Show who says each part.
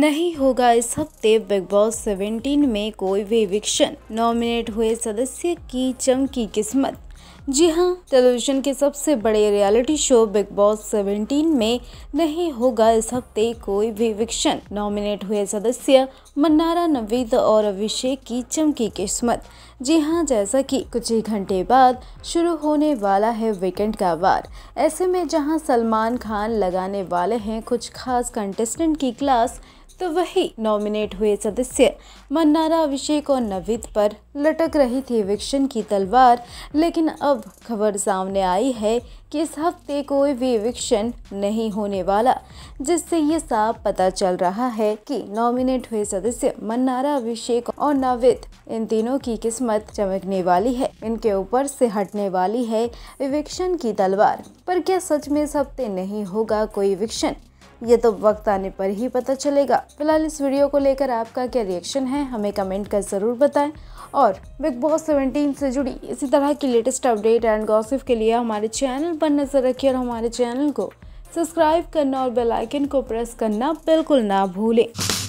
Speaker 1: नहीं होगा इस हफ्ते बिग बॉस 17 में कोई भी विक्शन नॉमिनेट हुए सदस्य की चमकी किस्मत जी हाँ टेलीविजन के सबसे बड़े रियलिटी शो बिग बॉस 17 में नहीं होगा इस हफ्ते कोई भी विक्षण नॉमिनेट हुए सदस्य मन्नारा नवीद और अभिषेक की चमकी किस्मत जी हाँ जैसा कि कुछ ही घंटे बाद शुरू होने वाला है वीकेंड का वार ऐसे में जहाँ सलमान खान लगाने वाले हैं कुछ खास कंटेस्टेंट की क्लास तो वही नॉमिनेट हुए सदस्य मन्नारा अभिषेक और नवीद पर लटक रही थी एविक्शन की तलवार लेकिन अब खबर सामने आई है कि इस हफ्ते कोई भी एविक्शन नहीं होने वाला जिससे ये साफ पता चल रहा है कि नॉमिनेट हुए सदस्य मन्नारा अभिषेक और नवीद इन तीनों की किस्मत चमकने वाली है इनके ऊपर से हटने वाली है एविक्शन की तलवार पर क्या सच में इस हफ्ते नहीं होगा कोई एविक्शन ये तो वक्त आने पर ही पता चलेगा फिलहाल इस वीडियो को लेकर आपका क्या रिएक्शन है हमें कमेंट कर ज़रूर बताएं और बिग बॉस सेवेंटीन से जुड़ी इसी तरह की लेटेस्ट अपडेट एंड गॉसिप के लिए हमारे चैनल पर नज़र रखिए और हमारे चैनल को सब्सक्राइब करना और बेलाइकन को प्रेस करना बिल्कुल ना भूलें